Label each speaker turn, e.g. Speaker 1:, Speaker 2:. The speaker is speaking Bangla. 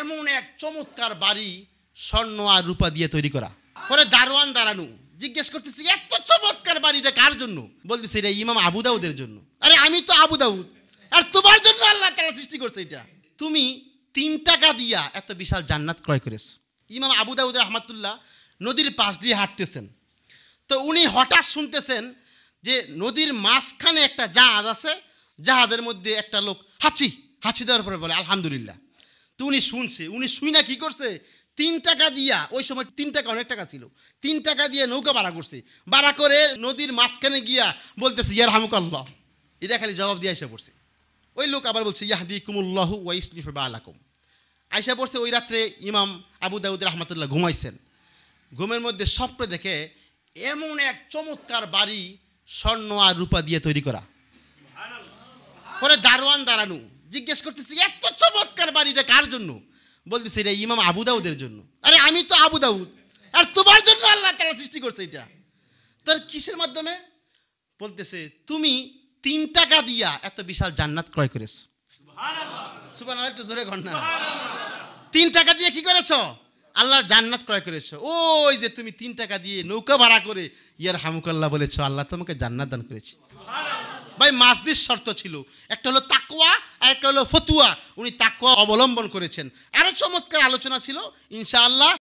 Speaker 1: এমন এক চমৎকার বাড়ি স্বর্ণ আর রূপা দিয়ে তৈরি করা পরে দারোয়ান দাঁড়ানো জিজ্ঞেস করতেছি এত চমৎকার বাড়িটা কার জন্য বলতেছি এটা ইমাম আবু দাউদের জন্য আরে আমি তো আবু আর তোমার জন্য আল্লাহ তারা সৃষ্টি করছে এটা তুমি তিন টাকা দিয়া এত বিশাল জান্নাত ক্রয় করেছ ইমাম আবু রহমাতুল্লাহ নদীর পাশ দিয়ে হাঁটতেছেন তো উনি হঠাৎ শুনতেছেন যে নদীর মাঝখানে একটা জাহাজ আছে জাহাজের মধ্যে একটা লোক হাঁচি হাঁচি দেওয়ার পরে বলে আলহামদুলিল্লাহ তো উনি শুনছে উনি শুই না কী করছে তিন টাকা দিয়া ওই সময় তিন টাকা অনেক টাকা ছিল তিন টাকা দিয়ে নৌকা ভাড়া করছে ভাড়া করে নদীর মাঝখানে গিয়া বলতেছে ইয়ার আল্লাহ এটা খালি জবাব দিয়ে আসা পড়ছে ওই লোক আবার বলছে ইয়াহদি কুমুল্লাহ ওয়াইসলিফা আলাকুম আইসা পড়ছে ওই রাত্রে ইমাম আবু দাউদ রহমতুল্লাহ ঘুমাইছেন ঘুমের মধ্যে স্বপ্নে দেখে এমন এক চমৎকার বাড়ি স্বর্ণ আর রূপা দিয়ে তৈরি করা পরে দারোয়ান দাঁড়ানো জিজ্ঞেস করতেছি এত চমৎকার পারি এটা কার জন্য বলতেছে এটা ইমাম আবু দাউদের জন্য আরে আমি তো আবু দাউদ আর তোমার জন্য আল্লাহ তারা সৃষ্টি করছে এটা তোর কিসের মাধ্যমে বলতেছে তুমি তিন টাকা দিয়া এত বিশাল জান্নাত ক্রয় করেছ একটু জোরে ঘন্টা তিন টাকা দিয়ে কি করেছো আল্লাহ জান্নাত ক্রয় করেছো ওই যে তুমি তিন টাকা দিয়ে নৌকা ভাড়া করে ইয়ার হামুকাল্লাহ বলেছো আল্লাহ তোমাকে জান্নাত দান করেছে ভাই মাসদির শর্ত ছিল একটা হলো তাকুয়া আর একটা হলো ফতুয়া উনি তাকুয়া অবলম্বন করেছেন আরো চমৎকার আলোচনা ছিল ইনশাআল্লাহ